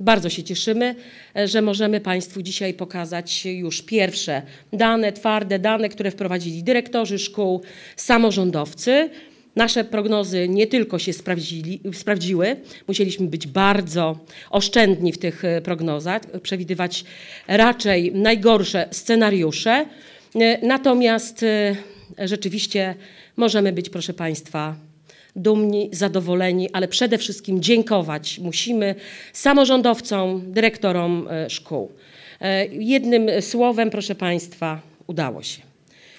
Bardzo się cieszymy, e, że możemy Państwu dzisiaj pokazać już pierwsze dane, twarde dane, które wprowadzili dyrektorzy szkół, samorządowcy. Nasze prognozy nie tylko się sprawdziły, musieliśmy być bardzo oszczędni w tych e, prognozach, przewidywać raczej najgorsze scenariusze. E, natomiast rzeczywiście możemy być, proszę Państwa, dumni, zadowoleni, ale przede wszystkim dziękować musimy samorządowcom, dyrektorom e, szkół. E, jednym słowem, proszę Państwa, udało się.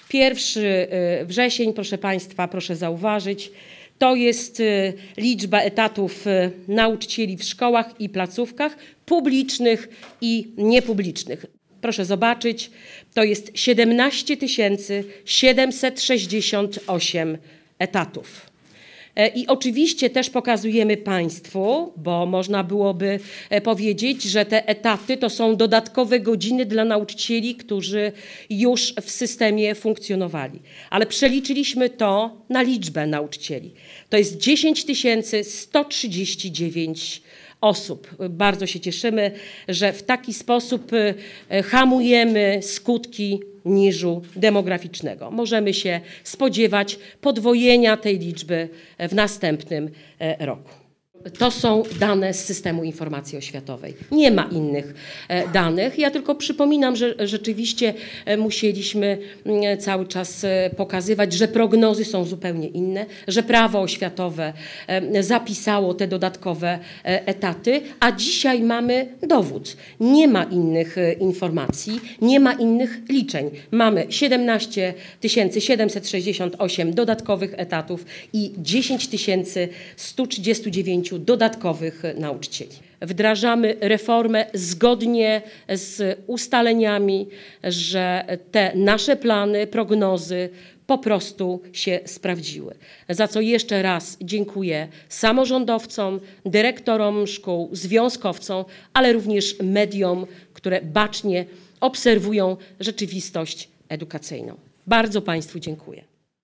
Pierwszy e, wrzesień, proszę Państwa, proszę zauważyć, to jest liczba etatów nauczycieli w szkołach i placówkach publicznych i niepublicznych. Proszę zobaczyć, to jest 17 768 etatów. E, I oczywiście też pokazujemy Państwu, bo można byłoby e, powiedzieć, że te etaty to są dodatkowe godziny dla nauczycieli, którzy już w systemie funkcjonowali. Ale przeliczyliśmy to na liczbę nauczycieli. To jest 10 139 osób. Bardzo się cieszymy, że w taki sposób e, hamujemy skutki niżu demograficznego. Możemy się spodziewać podwojenia tej liczby w następnym e, roku. To są dane z systemu informacji oświatowej. Nie ma innych e, danych. Ja tylko przypominam, że rzeczywiście e, musieliśmy mm, e, cały czas pokazywać, że prognozy są zupełnie inne, że prawo oświatowe zapisało te dodatkowe etaty, a dzisiaj mamy dowód. Nie ma innych informacji, nie ma innych liczeń. Mamy 17 768 dodatkowych etatów i 10 139 dodatkowych nauczycieli. Wdrażamy reformę zgodnie z ustaleniami, że te nasze plany, prognozy po prostu się sprawdziły. Za co jeszcze raz dziękuję samorządowcom, dyrektorom szkół, związkowcom, ale również mediom, które bacznie obserwują rzeczywistość edukacyjną. Bardzo Państwu dziękuję.